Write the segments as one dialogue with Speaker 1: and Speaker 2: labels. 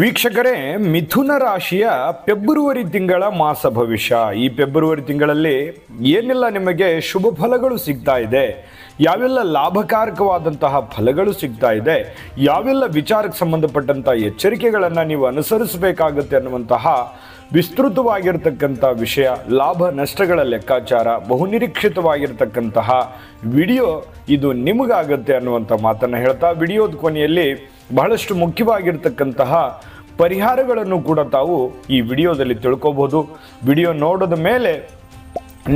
Speaker 1: ವೀಕ್ಷಕರೇ ಮಿಥುನ ರಾಶಿಯ ಫೆಬ್ರವರಿ ತಿಂಗಳ ಮಾಸ ಭವಿಷ್ಯ ಈ ಫೆಬ್ರವರಿ ತಿಂಗಳಲ್ಲಿ ಏನೆಲ್ಲ ನಿಮಗೆ ಶುಭ ಫಲಗಳು ಸಿಗ್ತಾ ಇದೆ ಯಾವೆಲ್ಲ ಲಾಭಕಾರಕವಾದಂತಹ ಫಲಗಳು ಸಿಗ್ತಾ ಇದೆ ಯಾವೆಲ್ಲ ವಿಚಾರಕ್ಕೆ ಸಂಬಂಧಪಟ್ಟಂಥ ಎಚ್ಚರಿಕೆಗಳನ್ನು ನೀವು ಅನುಸರಿಸಬೇಕಾಗುತ್ತೆ ಅನ್ನುವಂತಹ ವಿಸ್ತೃತವಾಗಿರ್ತಕ್ಕಂಥ ವಿಷಯ ಲಾಭ ನಷ್ಟಗಳ ಲೆಕ್ಕಾಚಾರ ಬಹುನಿರೀಕ್ಷಿತವಾಗಿರ್ತಕ್ಕಂತಹ ವಿಡಿಯೋ ಇದು ನಿಮಗಾಗುತ್ತೆ ಅನ್ನುವಂಥ ಮಾತನ್ನು ಹೇಳ್ತಾ ವಿಡಿಯೋದ ಕೊನೆಯಲ್ಲಿ ಬಹಳಷ್ಟು ಮುಖ್ಯವಾಗಿರ್ತಕ್ಕಂತಹ ಪರಿಹಾರಗಳನ್ನು ಕೂಡ ತಾವು ಈ ವಿಡಿಯೋದಲ್ಲಿ ತಿಳ್ಕೊಬೋದು ವಿಡಿಯೋ ನೋಡಿದ ಮೇಲೆ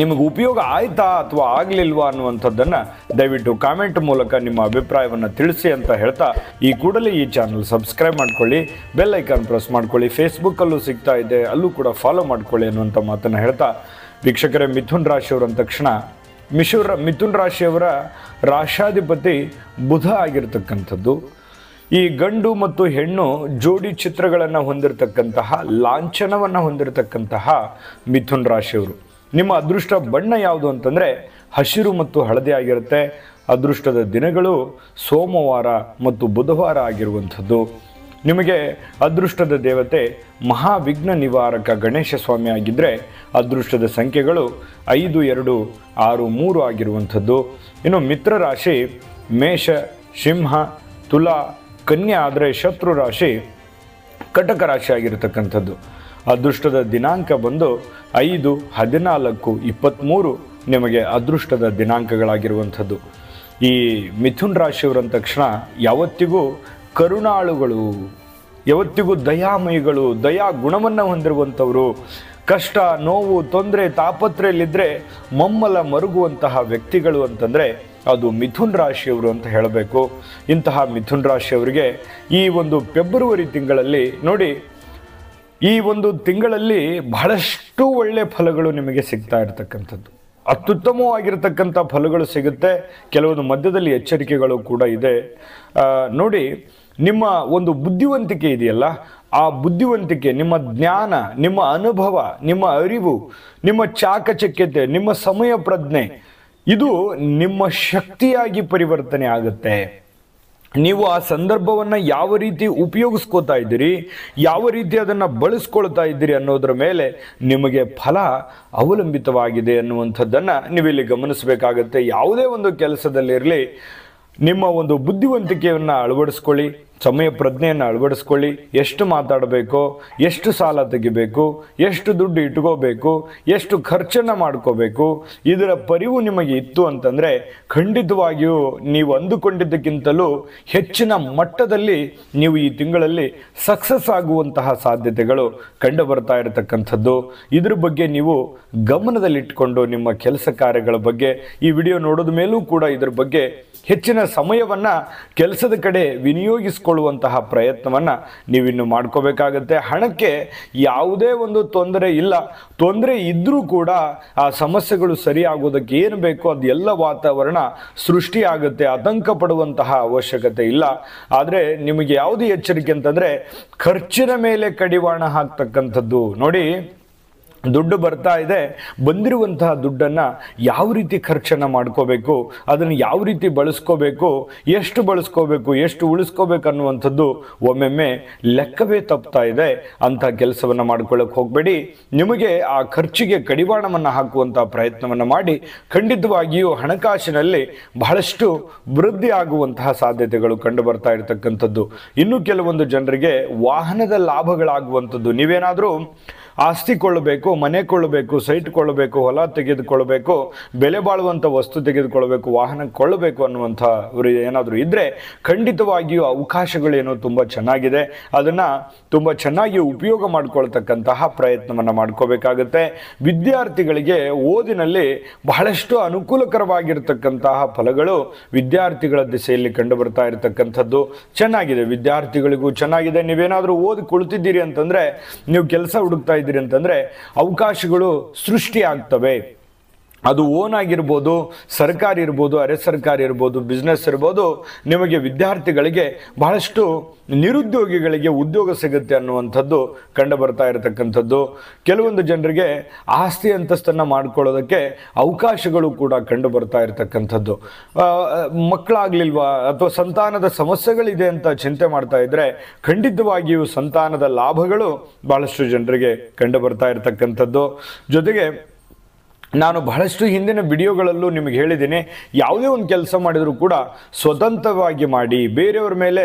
Speaker 1: ನಿಮಗೆ ಉಪಯೋಗ ಆಯಿತಾ ಅಥವಾ ಆಗಲಿಲ್ವಾ ಅನ್ನುವಂಥದ್ದನ್ನು ದಯವಿಟ್ಟು ಕಾಮೆಂಟ್ ಮೂಲಕ ನಿಮ್ಮ ಅಭಿಪ್ರಾಯವನ್ನು ತಿಳಿಸಿ ಅಂತ ಹೇಳ್ತಾ ಈ ಕೂಡಲೇ ಈ ಚಾನಲ್ ಸಬ್ಸ್ಕ್ರೈಬ್ ಮಾಡ್ಕೊಳ್ಳಿ ಬೆಲ್ ಐಕಾನ್ ಪ್ರೆಸ್ ಮಾಡ್ಕೊಳ್ಳಿ ಫೇಸ್ಬುಕ್ಕಲ್ಲೂ ಸಿಗ್ತಾ ಇದೆ ಅಲ್ಲೂ ಕೂಡ ಫಾಲೋ ಮಾಡ್ಕೊಳ್ಳಿ ಅನ್ನುವಂಥ ಮಾತನ್ನು ಹೇಳ್ತಾ ವೀಕ್ಷಕರೇ ಮಿಥುನ್ ಅಂದ ತಕ್ಷಣ ಮಿಶುರ ಮಿಥುನ್ ರಾಶಿಯವರ ರಾಷ್ಟ್ರಾಧಿಪತಿ ಬುಧ ಆಗಿರತಕ್ಕಂಥದ್ದು ಈ ಗಂಡು ಮತ್ತು ಹೆಣ್ಣು ಜೋಡಿ ಚಿತ್ರಗಳನ್ನು ಹೊಂದಿರತಕ್ಕಂತಹ ಲಾಂಛನವನ್ನು ಹೊಂದಿರತಕ್ಕಂತಹ ಮಿಥುನ್ ರಾಶಿಯವರು ನಿಮ್ಮ ಅದೃಷ್ಟ ಬಣ್ಣ ಯಾವುದು ಅಂತಂದರೆ ಹಸಿರು ಮತ್ತು ಹಳದಿ ಆಗಿರುತ್ತೆ ಅದೃಷ್ಟದ ದಿನಗಳು ಸೋಮವಾರ ಮತ್ತು ಬುಧವಾರ ಆಗಿರುವಂಥದ್ದು ನಿಮಗೆ ಅದೃಷ್ಟದ ದೇವತೆ ಮಹಾವಿಘ್ನ ನಿವಾರಕ ಗಣೇಶ ಸ್ವಾಮಿ ಆಗಿದ್ದರೆ ಅದೃಷ್ಟದ ಸಂಖ್ಯೆಗಳು ಐದು ಎರಡು ಆರು ಮೂರು ಆಗಿರುವಂಥದ್ದು ಇನ್ನು ಮಿತ್ರ ರಾಶಿ ಮೇಷ ಸಿಂಹ ತುಲಾ ಕನ್ಯಾ ಆದರೆ ಶತ್ರು ರಾಶಿ ಕಟಕ ರಾಶಿ ಆಗಿರತಕ್ಕಂಥದ್ದು ಅದೃಷ್ಟದ ದಿನಾಂಕ ಬಂದು ಐದು ಹದಿನಾಲ್ಕು ಇಪ್ಪತ್ತ್ಮೂರು ನಿಮಗೆ ಅದೃಷ್ಟದ ದಿನಾಂಕಗಳಾಗಿರುವಂಥದ್ದು ಈ ಮಿಥುನ್ ರಾಶಿಯವರಂದ ತಕ್ಷಣ ಯಾವತ್ತಿಗೂ ಕರುಣಾಳುಗಳು ಯಾವತ್ತಿಗೂ ದಯಾಮಯಿಗಳು ದಯಾ ಗುಣವನ್ನು ಹೊಂದಿರುವಂಥವರು ಕಷ್ಟ ನೋವು ತೊಂದರೆ ತಾಪತ್ರೆಯಲ್ಲಿದ್ದರೆ ಮಮ್ಮಲ ಮರುಗುವಂತಹ ವ್ಯಕ್ತಿಗಳು ಅಂತಂದರೆ ಅದು ಮಿಥುನ್ ರಾಶಿಯವರು ಅಂತ ಹೇಳಬೇಕು ಇಂತಹ ಮಿಥುನ್ ರಾಶಿಯವರಿಗೆ ಈ ಒಂದು ಫೆಬ್ರವರಿ ತಿಂಗಳಲ್ಲಿ ನೋಡಿ ಈ ಒಂದು ತಿಂಗಳಲ್ಲಿ ಬಹಳಷ್ಟು ಒಳ್ಳೆಯ ಫಲಗಳು ನಿಮಗೆ ಸಿಗ್ತಾ ಇರತಕ್ಕಂಥದ್ದು ಅತ್ಯುತ್ತಮವಾಗಿರ್ತಕ್ಕಂಥ ಫಲಗಳು ಸಿಗುತ್ತೆ ಕೆಲವೊಂದು ಮಧ್ಯದಲ್ಲಿ ಎಚ್ಚರಿಕೆಗಳು ಕೂಡ ಇದೆ ನೋಡಿ ನಿಮ್ಮ ಒಂದು ಬುದ್ಧಿವಂತಿಕೆ ಇದೆಯಲ್ಲ ಆ ಬುದ್ಧಿವಂತಿಕೆ ನಿಮ್ಮ ಜ್ಞಾನ ನಿಮ್ಮ ಅನುಭವ ನಿಮ್ಮ ಅರಿವು ನಿಮ್ಮ ಚಾಕಚಕ್ಯತೆ ನಿಮ್ಮ ಸಮಯ ಪ್ರಜ್ಞೆ ಇದು ನಿಮ್ಮ ಶಕ್ತಿಯಾಗಿ ಪರಿವರ್ತನೆ ಆಗುತ್ತೆ ನೀವು ಆ ಸಂದರ್ಭವನ್ನು ಯಾವ ರೀತಿ ಉಪಯೋಗಿಸ್ಕೋತಾ ಇದ್ದೀರಿ ಯಾವ ರೀತಿ ಅದನ್ನು ಬಳಸ್ಕೊಳ್ತಾ ಇದ್ದೀರಿ ಅನ್ನೋದ್ರ ಮೇಲೆ ನಿಮಗೆ ಫಲ ಅವಲಂಬಿತವಾಗಿದೆ ಅನ್ನುವಂಥದ್ದನ್ನು ನೀವಿಲ್ಲಿ ಗಮನಿಸಬೇಕಾಗತ್ತೆ ಯಾವುದೇ ಒಂದು ಕೆಲಸದಲ್ಲಿರಲಿ ನಿಮ್ಮ ಒಂದು ಬುದ್ಧಿವಂತಿಕೆಯನ್ನು ಅಳವಡಿಸ್ಕೊಳ್ಳಿ ಸಮಯ ಪ್ರಜ್ಞೆಯನ್ನು ಅಳವಡಿಸ್ಕೊಳ್ಳಿ ಎಷ್ಟು ಮಾತಾಡಬೇಕು ಎಷ್ಟು ಸಾಲ ತೆಗಿಬೇಕು ಎಷ್ಟು ದುಡ್ಡು ಇಟ್ಕೋಬೇಕು ಎಷ್ಟು ಖರ್ಚನ್ನು ಮಾಡ್ಕೋಬೇಕು ಇದರ ಪರಿವು ನಿಮಗೆ ಇತ್ತು ಅಂತಂದರೆ ಖಂಡಿತವಾಗಿಯೂ ನೀವು ಅಂದುಕೊಂಡಿದ್ದಕ್ಕಿಂತಲೂ ಹೆಚ್ಚಿನ ಮಟ್ಟದಲ್ಲಿ ನೀವು ಈ ತಿಂಗಳಲ್ಲಿ ಸಕ್ಸಸ್ ಆಗುವಂತಹ ಸಾಧ್ಯತೆಗಳು ಕಂಡು ಬರ್ತಾ ಇರತಕ್ಕಂಥದ್ದು ಇದ್ರ ಬಗ್ಗೆ ನೀವು ಗಮನದಲ್ಲಿಟ್ಟುಕೊಂಡು ನಿಮ್ಮ ಕೆಲಸ ಕಾರ್ಯಗಳ ಬಗ್ಗೆ ಈ ವಿಡಿಯೋ ನೋಡಿದ ಮೇಲೂ ಕೂಡ ಇದರ ಬಗ್ಗೆ ಹೆಚ್ಚಿನ ಸಮಯವನ್ನು ಕೆಲಸದ ಕಡೆ ವಿನಿಯೋಗಿಸ್ಕೊಂಡು ಉಳಿಸ್ಕೊಳ್ಳುವಂತಹ ಪ್ರಯತ್ನವನ್ನು ನೀವಿನ್ನು ಮಾಡ್ಕೋಬೇಕಾಗತ್ತೆ ಹಣಕ್ಕೆ ಯಾವುದೇ ಒಂದು ತೊಂದರೆ ಇಲ್ಲ ತೊಂದರೆ ಇದ್ದರೂ ಕೂಡ ಆ ಸಮಸ್ಯೆಗಳು ಸರಿಯಾಗೋದಕ್ಕೆ ಏನು ಬೇಕೋ ಅದೆಲ್ಲ ವಾತಾವರಣ ಸೃಷ್ಟಿಯಾಗುತ್ತೆ ಆತಂಕ ಪಡುವಂತಹ ಅವಶ್ಯಕತೆ ಇಲ್ಲ ಆದರೆ ನಿಮಗೆ ಯಾವುದು ಎಚ್ಚರಿಕೆ ಅಂತಂದರೆ ಖರ್ಚಿನ ಮೇಲೆ ಕಡಿವಾಣ ಹಾಕ್ತಕ್ಕಂಥದ್ದು ನೋಡಿ ದುಡ್ಡು ಬರ್ತಾ ಇದೆ ಬಂದಿರುವಂತಹ ದುಡ್ಡನ್ನು ಯಾವ ರೀತಿ ಖರ್ಚನ್ನು ಮಾಡ್ಕೋಬೇಕು ಅದನ್ನು ಯಾವ ರೀತಿ ಬಳಸ್ಕೋಬೇಕು ಎಷ್ಟು ಬಳಸ್ಕೋಬೇಕು ಎಷ್ಟು ಉಳಿಸ್ಕೋಬೇಕು ಅನ್ನುವಂಥದ್ದು ಒಮ್ಮೆಮ್ಮೆ ಲೆಕ್ಕವೇ ತಪ್ತಾ ಇದೆ ಅಂತ ಕೆಲಸವನ್ನು ಮಾಡ್ಕೊಳ್ಳೋಕೆ ಹೋಗಬೇಡಿ ನಿಮಗೆ ಆ ಖರ್ಚಿಗೆ ಕಡಿವಾಣವನ್ನು ಹಾಕುವಂಥ ಪ್ರಯತ್ನವನ್ನು ಮಾಡಿ ಖಂಡಿತವಾಗಿಯೂ ಹಣಕಾಸಿನಲ್ಲಿ ಬಹಳಷ್ಟು ವೃದ್ಧಿ ಆಗುವಂತಹ ಸಾಧ್ಯತೆಗಳು ಕಂಡು ಬರ್ತಾ ಇರತಕ್ಕಂಥದ್ದು ಇನ್ನು ಕೆಲವೊಂದು ಜನರಿಗೆ ವಾಹನದ ಲಾಭಗಳಾಗುವಂಥದ್ದು ನೀವೇನಾದರೂ ಆಸ್ತಿ ಕೊಳ್ಳಬೇಕು ಮನೆ ಕೊಳ್ಳಬೇಕು ಸೈಟ್ ಕೊಳ್ಳಬೇಕು ಹೊಲ ತೆಗೆದುಕೊಳ್ಬೇಕು ಬೆಲೆ ಬಾಳುವಂಥ ವಸ್ತು ತೆಗೆದುಕೊಳ್ಬೇಕು ವಾಹನ ಕೊಳ್ಳಬೇಕು ಅವರು ಏನಾದರೂ ಇದ್ದರೆ ಖಂಡಿತವಾಗಿಯೂ ಅವಕಾಶಗಳೇನು ತುಂಬ ಚೆನ್ನಾಗಿದೆ ಅದನ್ನು ತುಂಬ ಚೆನ್ನಾಗಿ ಉಪಯೋಗ ಮಾಡಿಕೊಳ್ತಕ್ಕಂತಹ ಪ್ರಯತ್ನವನ್ನು ಮಾಡ್ಕೋಬೇಕಾಗತ್ತೆ ವಿದ್ಯಾರ್ಥಿಗಳಿಗೆ ಓದಿನಲ್ಲಿ ಬಹಳಷ್ಟು ಅನುಕೂಲಕರವಾಗಿರ್ತಕ್ಕಂತಹ ಫಲಗಳು ವಿದ್ಯಾರ್ಥಿಗಳ ದಿಸೆಯಲ್ಲಿ ಕಂಡು ಬರ್ತಾ ಇರತಕ್ಕಂಥದ್ದು ಚೆನ್ನಾಗಿದೆ ವಿದ್ಯಾರ್ಥಿಗಳಿಗೂ ಚೆನ್ನಾಗಿದೆ ನೀವೇನಾದರೂ ಓದಿ ಕುಳಿತಿದ್ದೀರಿ ಅಂತಂದರೆ ನೀವು ಕೆಲಸ ಹುಡುಕ್ತಾ ಇದ್ದೀರಿ ಅಂತಂದರೆ ಅವಕಾಶಗಳು ಸೃಷ್ಟಿಯಾಗ್ತವೆ ಅದು ಓನ್ ಆಗಿರ್ಬೋದು ಸರ್ಕಾರ ಇರ್ಬೋದು ಅರೆ ಸರ್ಕಾರಿ ಇರ್ಬೋದು ಬಿಸ್ನೆಸ್ ಇರ್ಬೋದು ನಿಮಗೆ ವಿದ್ಯಾರ್ಥಿಗಳಿಗೆ ಬಹಳಷ್ಟು ನಿರುದ್ಯೋಗಿಗಳಿಗೆ ಉದ್ಯೋಗ ಸಿಗುತ್ತೆ ಅನ್ನುವಂಥದ್ದು ಕಂಡು ಬರ್ತಾ ಇರತಕ್ಕಂಥದ್ದು ಕೆಲವೊಂದು ಜನರಿಗೆ ಆಸ್ತಿ ಅಂತಸ್ತನ್ನು ಮಾಡ್ಕೊಳ್ಳೋದಕ್ಕೆ ಅವಕಾಶಗಳು ಕೂಡ ಕಂಡು ಬರ್ತಾ ಇರತಕ್ಕಂಥದ್ದು ಮಕ್ಕಳಾಗಲಿಲ್ವಾ ಅಥವಾ ಸಂತಾನದ ಸಮಸ್ಯೆಗಳಿದೆ ಅಂತ ಚಿಂತೆ ಮಾಡ್ತಾ ಇದ್ದರೆ ಖಂಡಿತವಾಗಿಯೂ ಸಂತಾನದ ಲಾಭಗಳು ಬಹಳಷ್ಟು ಜನರಿಗೆ ಕಂಡು ಬರ್ತಾ ಇರತಕ್ಕಂಥದ್ದು ಜೊತೆಗೆ ನಾನು ಬಹಳಷ್ಟು ಹಿಂದಿನ ವಿಡಿಯೋಗಳಲ್ಲೂ ನಿಮಗೆ ಹೇಳಿದ್ದೀನಿ ಯಾವುದೇ ಒಂದು ಕೆಲಸ ಮಾಡಿದರೂ ಕೂಡ ಸ್ವತಂತ್ರವಾಗಿ ಮಾಡಿ ಬೇರೆಯವ್ರ ಮೇಲೆ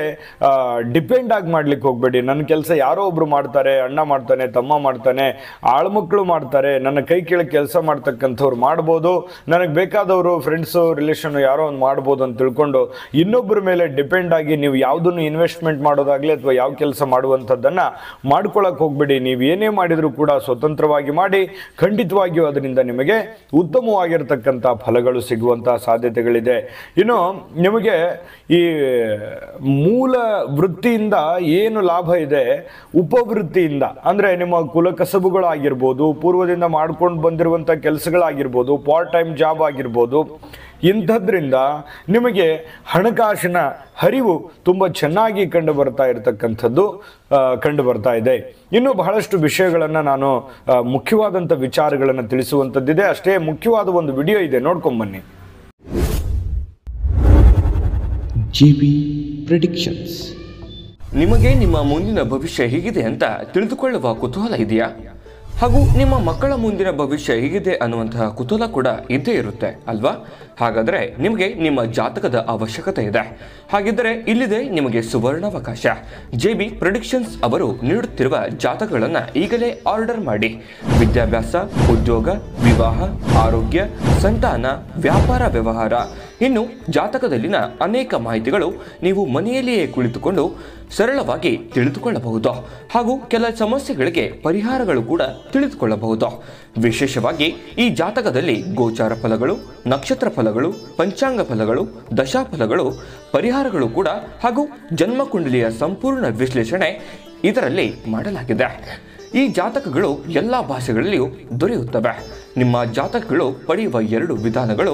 Speaker 1: ಡಿಪೆಂಡ್ ಆಗಿ ಮಾಡ್ಲಿಕ್ಕೆ ಹೋಗಬೇಡಿ ನನ್ನ ಕೆಲಸ ಯಾರೋ ಒಬ್ಬರು ಮಾಡ್ತಾರೆ ಅಣ್ಣ ಮಾಡ್ತಾನೆ ತಮ್ಮ ಮಾಡ್ತಾನೆ ಆಳ್ಮಕ್ಕಳು ಮಾಡ್ತಾರೆ ನನ್ನ ಕೈ ಕೆಳಗೆ ಕೆಲಸ ಮಾಡ್ತಕ್ಕಂಥವ್ರು ಮಾಡ್ಬೋದು ನನಗೆ ಬೇಕಾದವರು ಫ್ರೆಂಡ್ಸು ರಿಲೇಷನ್ ಯಾರೋ ಒಂದು ಮಾಡ್ಬೋದು ಅಂತ ತಿಳ್ಕೊಂಡು ಇನ್ನೊಬ್ಬರ ಮೇಲೆ ಡಿಪೆಂಡ್ ಆಗಿ ನೀವು ಯಾವುದನ್ನು ಇನ್ವೆಸ್ಟ್ಮೆಂಟ್ ಮಾಡೋದಾಗಲಿ ಅಥವಾ ಯಾವ ಕೆಲಸ ಮಾಡುವಂಥದ್ದನ್ನು ಮಾಡ್ಕೊಳ್ಳೋಕೆ ಹೋಗಬೇಡಿ ನೀವು ಏನೇ ಮಾಡಿದರೂ ಕೂಡ ಸ್ವತಂತ್ರವಾಗಿ ಮಾಡಿ ಖಂಡಿತವಾಗಿಯೂ ಅದರಿಂದ ನಿಮಗೆ ನಿಮಗೆ ಉತ್ತಮವಾಗಿರ್ತಕ್ಕಂಥ ಫಲಗಳು ಸಿಗುವಂಥ ಸಾಧ್ಯತೆಗಳಿದೆ ಇನ್ನು ನಿಮಗೆ ಈ ಮೂಲ ವೃತ್ತಿಯಿಂದ ಏನು ಲಾಭ ಇದೆ ಉಪವೃತ್ತಿಯಿಂದ ಅಂದರೆ ನಿಮ್ಮ ಕುಲಕಸಬುಗಳಾಗಿರ್ಬೋದು ಪೂರ್ವದಿಂದ ಮಾಡ್ಕೊಂಡು ಬಂದಿರುವಂಥ ಕೆಲಸಗಳಾಗಿರ್ಬೋದು ಪಾರ್ಟ್ ಟೈಮ್ ಜಾಬ್ ಆಗಿರ್ಬೋದು ಇಂಥದ್ರಿಂದ ನಿಮಗೆ ಹಣಕಾಸಿನ ಹರಿವು ತುಂಬ ಚೆನ್ನಾಗಿ ಕಂಡು ಬರ್ತಾ ಇರತಕ್ಕಂಥದ್ದು ಕಂಡು ಬರ್ತಾ ಇದೆ ಇನ್ನೂ ಬಹಳಷ್ಟು ವಿಷಯಗಳನ್ನು ನಾನು ಮುಖ್ಯವಾದಂಥ ವಿಚಾರಗಳನ್ನು ತಿಳಿಸುವಂಥದ್ದಿದೆ ಅಷ್ಟೇ ಮುಖ್ಯವಾದ
Speaker 2: ಒಂದು ವಿಡಿಯೋ ಇದೆ ನೋಡ್ಕೊಂಬನ್ನಿ ಜಿ ಬಿ ಪ್ರಿಡಿಕ್ಷನ್ಸ್ ನಿಮಗೆ ನಿಮ್ಮ ಮುಂದಿನ ಭವಿಷ್ಯ ಹೇಗಿದೆ ಅಂತ ತಿಳಿದುಕೊಳ್ಳುವ ಕುತೂಹಲ ಇದೆಯಾ ಹಾಗೂ ನಿಮ್ಮ ಮಕ್ಕಳ ಮುಂದಿನ ಭವಿಷ್ಯ ಹೇಗಿದೆ ಅನ್ನುವಂತಹ ಕುತೂಹಲ ಕೂಡ ಇದ್ದೇ ಇರುತ್ತೆ ಅಲ್ವಾ ಹಾಗಾದರೆ ನಿಮಗೆ ನಿಮ್ಮ ಜಾತಕದ ಅವಶ್ಯಕತೆ ಇದೆ ಹಾಗಿದ್ದರೆ ಇಲ್ಲಿದೆ ನಿಮಗೆ ಸುವರ್ಣಾವಕಾಶ ಜೆ ಬಿ ಪ್ರೊಡಿಕ್ಷನ್ಸ್ ಅವರು ನೀಡುತ್ತಿರುವ ಜಾತಕಗಳನ್ನು ಈಗಲೇ ಆರ್ಡರ್ ಮಾಡಿ ವಿದ್ಯಾಭ್ಯಾಸ ಉದ್ಯೋಗ ವಿವಾಹ ಆರೋಗ್ಯ ಸಂತಾನ ವ್ಯಾಪಾರ ವ್ಯವಹಾರ ಇನ್ನು ಜಾತಕದಲ್ಲಿನ ಅನೇಕ ಮಾಹಿತಿಗಳು ನೀವು ಮನೆಯಲ್ಲಿಯೇ ಕುಳಿತುಕೊಂಡು ಸರಳವಾಗಿ ತಿಳಿದುಕೊಳ್ಳಬಹುದು ಹಾಗೂ ಕೆಲ ಸಮಸ್ಯೆಗಳಿಗೆ ಪರಿಹಾರಗಳು ಕೂಡ ತಿಳಿದುಕೊಳ್ಳಬಹುದು ವಿಶೇಷವಾಗಿ ಈ ಜಾತಕದಲ್ಲಿ ಗೋಚಾರ ಫಲಗಳು ನಕ್ಷತ್ರ ಫಲಗಳು ಪಂಚಾಂಗ ಫಲಗಳು ದಶಾಫಲಗಳು ಪರಿಹಾರಗಳು ಕೂಡ ಹಾಗೂ ಜನ್ಮಕುಂಡಲಿಯ ಸಂಪೂರ್ಣ ವಿಶ್ಲೇಷಣೆ ಇದರಲ್ಲಿ ಮಾಡಲಾಗಿದೆ ಈ ಜಾತಕಗಳು ಎಲ್ಲ ಭಾಷೆಗಳಲ್ಲಿಯೂ ದೊರೆಯುತ್ತವೆ ನಿಮ್ಮ ಜಾತಕಗಳು ಪಡೆಯುವ ಎರಡು ವಿಧಾನಗಳು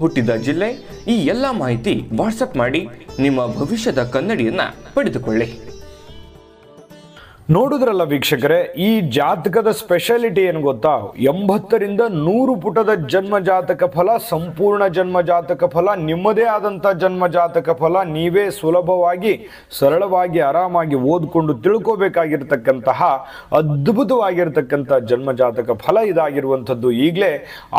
Speaker 2: ಹುಟ್ಟಿದ ಜಿಲ್ಲೆ ಈ ಎಲ್ಲ ಮಾಹಿತಿ ವಾಟ್ಸಪ್ ಮಾಡಿ ನಿಮ್ಮ ಭವಿಷ್ಯದ ಕನ್ನಡಿಯನ್ನ ಪಡೆದುಕೊಳ್ಳಿ
Speaker 1: ನೋಡಿದ್ರಲ್ಲ ವೀಕ್ಷಕರೇ ಈ ಜಾತಕದ ಸ್ಪೆಷಾಲಿಟಿ ಏನು ಗೊತ್ತಾ ಎಂಬತ್ತರಿಂದ ನೂರು ಪುಟದ ಜನ್ಮ ಜಾತಕ ಫಲ ಸಂಪೂರ್ಣ ಜನ್ಮ ಜಾತಕ ಫಲ ನಿಮ್ಮದೇ ಆದಂಥ ಜನ್ಮ ಜಾತಕ ಫಲ ನೀವೇ ಸುಲಭವಾಗಿ ಸರಳವಾಗಿ ಆರಾಮಾಗಿ ಓದ್ಕೊಂಡು ತಿಳ್ಕೋಬೇಕಾಗಿರ್ತಕ್ಕಂತಹ ಅದ್ಭುತವಾಗಿರ್ತಕ್ಕಂಥ ಜನ್ಮ ಜಾತಕ ಫಲ ಇದಾಗಿರುವಂಥದ್ದು ಈಗಲೇ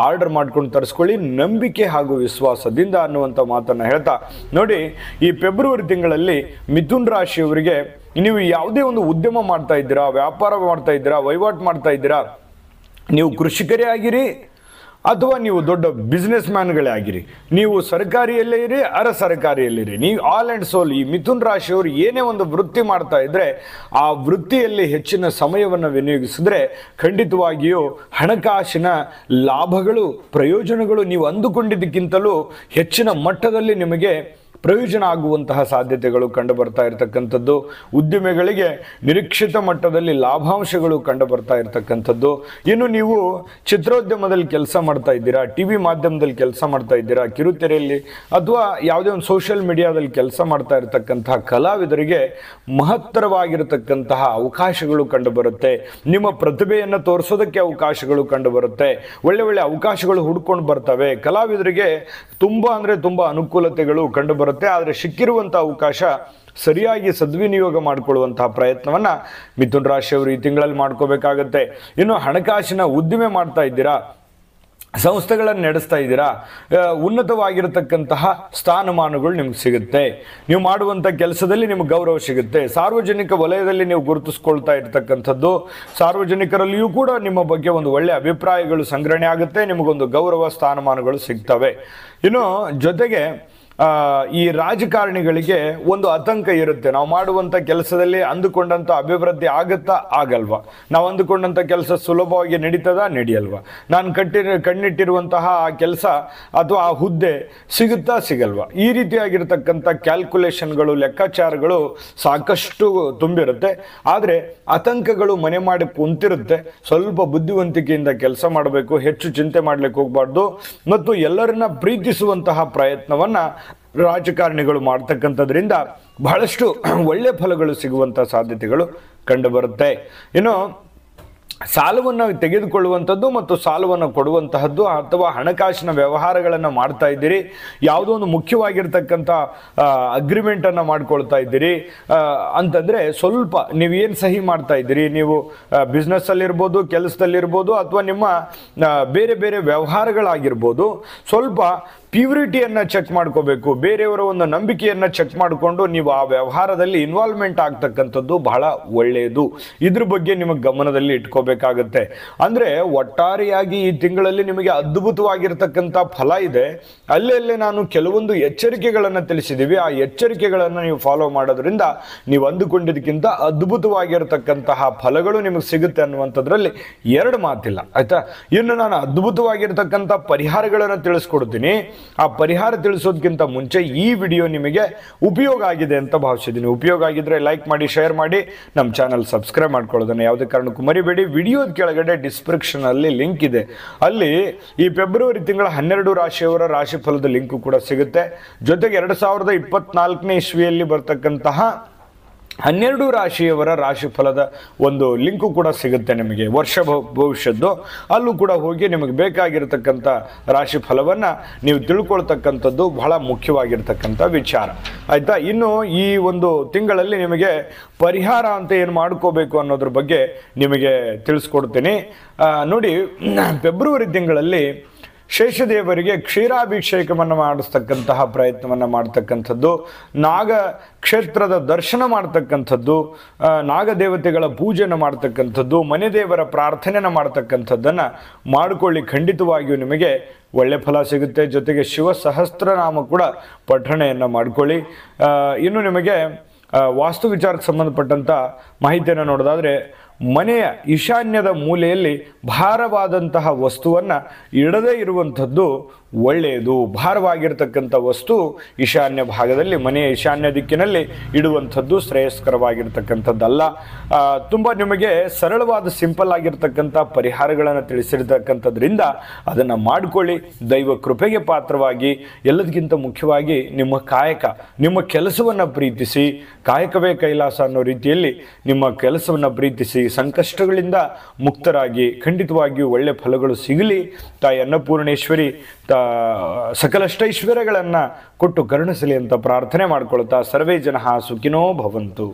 Speaker 1: ಆರ್ಡರ್ ಮಾಡ್ಕೊಂಡು ತರಿಸ್ಕೊಳ್ಳಿ ನಂಬಿಕೆ ಹಾಗೂ ವಿಶ್ವಾಸದಿಂದ ಅನ್ನುವಂಥ ಮಾತನ್ನು ಹೇಳ್ತಾ ನೋಡಿ ಈ ಫೆಬ್ರವರಿ ತಿಂಗಳಲ್ಲಿ ಮಿಥುನ್ ರಾಶಿಯವರಿಗೆ ನೀವು ಯಾವುದೇ ಒಂದು ಉದ್ಯಮ ಮಾಡ್ತಾ ಇದ್ದೀರಾ ವ್ಯಾಪಾರ ಮಾಡ್ತಾ ಇದ್ದೀರಾ ವಹಿವಾಟು ಮಾಡ್ತಾ ಇದ್ದೀರಾ ನೀವು ಕೃಷಿಕರೇ ಆಗಿರಿ ಅಥವಾ ನೀವು ದೊಡ್ಡ ಬಿಸ್ನೆಸ್ ಮ್ಯಾನ್ಗಳೇ ಆಗಿರಿ ನೀವು ಸರ್ಕಾರಿಯಲ್ಲೇ ಇರಿ ಅರ ಸರ್ಕಾರಿಯಲ್ಲಿರಿ ನೀವು ಆಲ್ ಆ್ಯಂಡ್ ಸೋಲ್ ಈ ಮಿಥುನ್ ರಾಶಿಯವರು ಏನೇ ಒಂದು ವೃತ್ತಿ ಮಾಡ್ತಾ ಇದ್ದರೆ ಆ ವೃತ್ತಿಯಲ್ಲಿ ಹೆಚ್ಚಿನ ಸಮಯವನ್ನು ವಿನಿಯೋಗಿಸಿದ್ರೆ ಖಂಡಿತವಾಗಿಯೂ ಹಣಕಾಸಿನ ಲಾಭಗಳು ಪ್ರಯೋಜನಗಳು ನೀವು ಅಂದುಕೊಂಡಿದ್ದಕ್ಕಿಂತಲೂ ಹೆಚ್ಚಿನ ಮಟ್ಟದಲ್ಲಿ ನಿಮಗೆ ಪ್ರಯೋಜನ ಆಗುವಂತಹ ಸಾಧ್ಯತೆಗಳು ಕಂಡು ಬರ್ತಾ ಇರತಕ್ಕಂಥದ್ದು ಉದ್ಯಮಿಗಳಿಗೆ ನಿರೀಕ್ಷಿತ ಮಟ್ಟದಲ್ಲಿ ಲಾಭಾಂಶಗಳು ಕಂಡು ಬರ್ತಾ ಇರತಕ್ಕಂಥದ್ದು ಇನ್ನು ನೀವು ಚಿತ್ರೋದ್ಯಮದಲ್ಲಿ ಕೆಲಸ ಮಾಡ್ತಾ ಇದ್ದೀರಾ ಟಿ ವಿ ಮಾಧ್ಯಮದಲ್ಲಿ ಕೆಲಸ ಮಾಡ್ತಾ ಇದ್ದೀರಾ ಕಿರುತೆರೆಯಲ್ಲಿ ಅಥವಾ ಯಾವುದೇ ಒಂದು ಸೋಷಿಯಲ್ ಮೀಡಿಯಾದಲ್ಲಿ ಕೆಲಸ ಮಾಡ್ತಾ ಇರತಕ್ಕಂತಹ ಕಲಾವಿದರಿಗೆ ಮಹತ್ತರವಾಗಿರತಕ್ಕಂತಹ ಅವಕಾಶಗಳು ಕಂಡು ಬರುತ್ತೆ ನಿಮ್ಮ ಪ್ರತಿಭೆಯನ್ನು ತೋರಿಸೋದಕ್ಕೆ ಅವಕಾಶಗಳು ಕಂಡು ಬರುತ್ತೆ ಒಳ್ಳೆ ಒಳ್ಳೆ ಅವಕಾಶಗಳು ಹುಡ್ಕೊಂಡು ಬರ್ತವೆ ಕಲಾವಿದರಿಗೆ ತುಂಬ ಅಂದರೆ ತುಂಬ ಅನುಕೂಲತೆಗಳು ಕಂಡು ಬರುತ್ತೆ ಆದರೆ ಸಿಕ್ಕಿರುವಂಥ ಅವಕಾಶ ಸರಿಯಾಗಿ ಸದ್ವಿನಿಯೋಗ ಮಾಡಿಕೊಳ್ಳುವಂತಹ ಪ್ರಯತ್ನವನ್ನು ಮಿಥುನ್ ರಾಶಿಯವರು ಈ ತಿಂಗಳಲ್ಲಿ ಮಾಡ್ಕೋಬೇಕಾಗತ್ತೆ ಇನ್ನು ಹಣಕಾಸಿನ ಉದ್ದಿಮೆ ಮಾಡ್ತಾ ಇದ್ದೀರಾ ಸಂಸ್ಥೆಗಳನ್ನು ನಡೆಸ್ತಾ ಇದ್ದೀರಾ ಉನ್ನತವಾಗಿರತಕ್ಕಂತಹ ಸ್ಥಾನಮಾನಗಳು ನಿಮ್ಗೆ ಸಿಗುತ್ತೆ ನೀವು ಮಾಡುವಂಥ ಕೆಲಸದಲ್ಲಿ ನಿಮ್ಗೆ ಗೌರವ ಸಿಗುತ್ತೆ ಸಾರ್ವಜನಿಕ ವಲಯದಲ್ಲಿ ನೀವು ಗುರುತಿಸ್ಕೊಳ್ತಾ ಇರತಕ್ಕಂಥದ್ದು ಸಾರ್ವಜನಿಕರಲ್ಲಿಯೂ ಕೂಡ ನಿಮ್ಮ ಬಗ್ಗೆ ಒಂದು ಒಳ್ಳೆ ಅಭಿಪ್ರಾಯಗಳು ಸಂಗ್ರಹಣೆ ಆಗುತ್ತೆ ನಿಮಗೊಂದು ಗೌರವ ಸ್ಥಾನಮಾನಗಳು ಸಿಗ್ತವೆ ಇನ್ನು ಜೊತೆಗೆ ಈ ರಾಜಕಾರಣಿಗಳಿಗೆ ಒಂದು ಆತಂಕ ಇರುತ್ತೆ ನಾವು ಮಾಡುವಂಥ ಕೆಲಸದಲ್ಲಿ ಅಂದುಕೊಂಡಂಥ ಅಭಿವೃದ್ಧಿ ಆಗುತ್ತಾ ಆಗಲ್ವಾ ನಾವು ಅಂದುಕೊಂಡಂಥ ಕೆಲಸ ಸುಲಭವಾಗಿ ನಡೀತದ ನಡೆಯಲ್ವಾ ನಾನು ಕಟ್ಟಿ ಕಣ್ಣಿಟ್ಟಿರುವಂತಹ ಆ ಕೆಲಸ ಅಥವಾ ಆ ಹುದ್ದೆ ಸಿಗುತ್ತಾ ಸಿಗಲ್ವಾ ಈ ರೀತಿಯಾಗಿರ್ತಕ್ಕಂಥ ಕ್ಯಾಲ್ಕುಲೇಷನ್ಗಳು ಲೆಕ್ಕಾಚಾರಗಳು ಸಾಕಷ್ಟು ತುಂಬಿರುತ್ತೆ ಆದರೆ ಆತಂಕಗಳು ಮನೆ ಮಾಡಿ ಕುಂತಿರುತ್ತೆ ಸ್ವಲ್ಪ ಬುದ್ಧಿವಂತಿಕೆಯಿಂದ ಕೆಲಸ ಮಾಡಬೇಕು ಹೆಚ್ಚು ಚಿಂತೆ ಮಾಡಲಿಕ್ಕೆ ಹೋಗಬಾರ್ದು ಮತ್ತು ಎಲ್ಲರನ್ನ ಪ್ರೀತಿಸುವಂತಹ ಪ್ರಯತ್ನವನ್ನು ರಾಜಕಾರಣಿಗಳು ಮಾಡ್ತಕ್ಕಂಥದ್ರಿಂದ ಬಹಳಷ್ಟು ಒಳ್ಳೆ ಫಲಗಳು ಸಿಗುವಂಥ ಸಾಧ್ಯತೆಗಳು ಕಂಡುಬರುತ್ತೆ ಇನ್ನು ಸಾಲವನ್ನು ತೆಗೆದುಕೊಳ್ಳುವಂಥದ್ದು ಮತ್ತು ಸಾಲವನ್ನು ಕೊಡುವಂತಹದ್ದು ಅಥವಾ ಹಣಕಾಸಿನ ವ್ಯವಹಾರಗಳನ್ನು ಮಾಡ್ತಾ ಇದ್ದೀರಿ ಯಾವುದೋ ಒಂದು ಮುಖ್ಯವಾಗಿರ್ತಕ್ಕಂಥ ಅಗ್ರಿಮೆಂಟನ್ನು ಮಾಡ್ಕೊಳ್ತಾ ಇದ್ದೀರಿ ಅಂತಂದರೆ ಸ್ವಲ್ಪ ನೀವೇನು ಸಹಿ ಮಾಡ್ತಾ ಇದ್ದೀರಿ ನೀವು ಬಿಸ್ನೆಸ್ಸಲ್ಲಿರ್ಬೋದು ಕೆಲಸದಲ್ಲಿರ್ಬೋದು ಅಥವಾ ನಿಮ್ಮ ಬೇರೆ ಬೇರೆ ವ್ಯವಹಾರಗಳಾಗಿರ್ಬೋದು ಸ್ವಲ್ಪ ಪ್ಯೂರಿಟಿಯನ್ನು ಚೆಕ್ ಮಾಡ್ಕೋಬೇಕು ಬೇರೆಯವರ ಒಂದು ನಂಬಿಕೆಯನ್ನು ಚೆಕ್ ಮಾಡಿಕೊಂಡು ನೀವು ಆ ವ್ಯವಹಾರದಲ್ಲಿ ಇನ್ವಾಲ್ವ್ಮೆಂಟ್ ಆಗ್ತಕ್ಕಂಥದ್ದು ಬಹಳ ಒಳ್ಳೆಯದು ಇದ್ರ ಬಗ್ಗೆ ನಿಮಗೆ ಗಮನದಲ್ಲಿ ಇಟ್ಕೋಬೇಕಾಗತ್ತೆ ಅಂದರೆ ಒಟ್ಟಾರೆಯಾಗಿ ಈ ತಿಂಗಳಲ್ಲಿ ನಿಮಗೆ ಅದ್ಭುತವಾಗಿರ್ತಕ್ಕಂಥ ಫಲ ಇದೆ ಅಲ್ಲೇ ನಾನು ಕೆಲವೊಂದು ಎಚ್ಚರಿಕೆಗಳನ್ನು ತಿಳಿಸಿದ್ದೀವಿ ಆ ಎಚ್ಚರಿಕೆಗಳನ್ನು ನೀವು ಫಾಲೋ ಮಾಡೋದ್ರಿಂದ ನೀವು ಅಂದುಕೊಂಡಿದ್ದಕ್ಕಿಂತ ಅದ್ಭುತವಾಗಿರತಕ್ಕಂತಹ ಫಲಗಳು ನಿಮಗೆ ಸಿಗುತ್ತೆ ಅನ್ನುವಂಥದ್ರಲ್ಲಿ ಎರಡು ಮಾತಿಲ್ಲ ಆಯಿತಾ ಇನ್ನು ನಾನು ಅದ್ಭುತವಾಗಿರ್ತಕ್ಕಂಥ ಪರಿಹಾರಗಳನ್ನು ತಿಳಿಸ್ಕೊಡ್ತೀನಿ ಆ ಪರಿಹಾರ ತಿಳಿಸೋದಕ್ಕಿಂತ ಮುಂಚೆ ಈ ವಿಡಿಯೋ ನಿಮಗೆ ಉಪಯೋಗ ಆಗಿದೆ ಅಂತ ಭಾವಿಸಿದ್ದೀನಿ ಉಪಯೋಗ ಆಗಿದ್ರೆ ಲೈಕ್ ಮಾಡಿ ಶೇರ್ ಮಾಡಿ ನಮ್ಮ ಚಾನಲ್ ಸಬ್ಸ್ಕ್ರೈಬ್ ಮಾಡ್ಕೊಳ್ಳೋದನ್ನು ಯಾವುದೇ ಕಾರಣಕ್ಕೂ ಮರಿಬೇಡಿ ವಿಡಿಯೋದ ಕೆಳಗಡೆ ಡಿಸ್ಕ್ರಿಪ್ಷನಲ್ಲಿ ಲಿಂಕ್ ಇದೆ ಅಲ್ಲಿ ಈ ಫೆಬ್ರವರಿ ತಿಂಗಳ ಹನ್ನೆರಡು ರಾಶಿಯವರ ರಾಶಿಫಲದ ಲಿಂಕು ಕೂಡ ಸಿಗುತ್ತೆ ಜೊತೆಗೆ ಎರಡು ಸಾವಿರದ ಇಪ್ಪತ್ನಾಲ್ಕನೇ ಇಸ್ವಿಯಲ್ಲಿ ಬರ್ತಕ್ಕಂತಹ ಹನ್ನೆರಡು ರಾಶಿಯವರ ರಾಶಿ ಫಲದ ಒಂದು ಲಿಂಕು ಕೂಡ ಸಿಗುತ್ತೆ ನಿಮಗೆ ವರ್ಷ ಭವಿಷ್ಯದ್ದು ಅಲ್ಲೂ ಕೂಡ ಹೋಗಿ ನಿಮಗೆ ರಾಶಿ ಫಲವನ್ನು ನೀವು ತಿಳ್ಕೊಳ್ತಕ್ಕಂಥದ್ದು ಬಹಳ ಮುಖ್ಯವಾಗಿರ್ತಕ್ಕಂಥ ವಿಚಾರ ಆಯಿತಾ ಇನ್ನು ಈ ಒಂದು ತಿಂಗಳಲ್ಲಿ ನಿಮಗೆ ಪರಿಹಾರ ಅಂತ ಏನು ಮಾಡ್ಕೋಬೇಕು ಅನ್ನೋದ್ರ ಬಗ್ಗೆ ನಿಮಗೆ ತಿಳಿಸ್ಕೊಡ್ತೀನಿ ನೋಡಿ ಫೆಬ್ರವರಿ ತಿಂಗಳಲ್ಲಿ ಶೇಷದೇವರಿಗೆ ಕ್ಷೀರಾಭಿಷೇಕವನ್ನು ಮಾಡಿಸ್ತಕ್ಕಂತಹ ಪ್ರಯತ್ನವನ್ನು ಮಾಡ್ತಕ್ಕಂಥದ್ದು ನಾಗ ಕ್ಷೇತ್ರದ ದರ್ಶನ ಮಾಡ್ತಕ್ಕಂಥದ್ದು ನಾಗದೇವತೆಗಳ ಪೂಜೆಯನ್ನು ಮಾಡ್ತಕ್ಕಂಥದ್ದು ಮನೆ ದೇವರ ಪ್ರಾರ್ಥನೆಯನ್ನು ಮಾಡ್ತಕ್ಕಂಥದ್ದನ್ನು ಮಾಡಿಕೊಳ್ಳಿ ಖಂಡಿತವಾಗಿಯೂ ನಿಮಗೆ ಒಳ್ಳೆ ಫಲ ಸಿಗುತ್ತೆ ಜೊತೆಗೆ ಶಿವ ಸಹಸ್ರನಾಮ ಕೂಡ ಪಠಣೆಯನ್ನು ಮಾಡಿಕೊಳ್ಳಿ ಇನ್ನು ನಿಮಗೆ ವಾಸ್ತು ವಿಚಾರಕ್ಕೆ ಸಂಬಂಧಪಟ್ಟಂಥ ಮಾಹಿತಿಯನ್ನು ನೋಡೋದಾದರೆ ಮನೆಯ ಈಶಾನ್ಯದ ಮೂಲೆಯಲ್ಲಿ ಭಾರವಾದಂತಹ ವಸ್ತುವನ್ನು ಇಡದೇ ಇರುವಂಥದ್ದು ಒಳ್ಳೆಯದು ಭಾರವಾಗಿರ್ತಕ್ಕಂಥ ವಸ್ತು ಈಶಾನ್ಯ ಭಾಗದಲ್ಲಿ ಮನೆಯ ಈಶಾನ್ಯ ದಿಕ್ಕಿನಲ್ಲಿ ಇಡುವಂಥದ್ದು ಶ್ರೇಯಸ್ಕರವಾಗಿರ್ತಕ್ಕಂಥದ್ದಲ್ಲ ತುಂಬ ನಿಮಗೆ ಸರಳವಾದ ಸಿಂಪಲ್ ಆಗಿರ್ತಕ್ಕಂಥ ಪರಿಹಾರಗಳನ್ನು ತಿಳಿಸಿರ್ತಕ್ಕಂಥದ್ರಿಂದ ಅದನ್ನು ಮಾಡಿಕೊಳ್ಳಿ ದೈವ ಕೃಪೆಗೆ ಪಾತ್ರವಾಗಿ ಎಲ್ಲದಕ್ಕಿಂತ ಮುಖ್ಯವಾಗಿ ನಿಮ್ಮ ಕಾಯಕ ನಿಮ್ಮ ಕೆಲಸವನ್ನು ಪ್ರೀತಿಸಿ ಕಾಯಕವೇ ಕೈಲಾಸ ಅನ್ನೋ ರೀತಿಯಲ್ಲಿ ನಿಮ್ಮ ಕೆಲಸವನ್ನು ಪ್ರೀತಿಸಿ ಸಂಕಷ್ಟಗಳಿಂದ ಮುಕ್ತರಾಗಿ ಖಂಡಿತವಾಗಿಯೂ ಒಳ್ಳೆಯ ಫಲಗಳು ಸಿಗಲಿ ತಾಯಿ ಅನ್ನಪೂರ್ಣೇಶ್ವರಿ ತ ಸಕಲಷ್ಟೈಶ್ವರ್ಯಗಳನ್ನು ಕೊಟ್ಟು ಕರುಣಿಸಲಿ ಅಂತ ಪ್ರಾರ್ಥನೆ ಮಾಡ್ಕೊಳ್ತಾ ಸರ್ವೇ ಜನ ಸುಖಿನೋ ಭವಂತು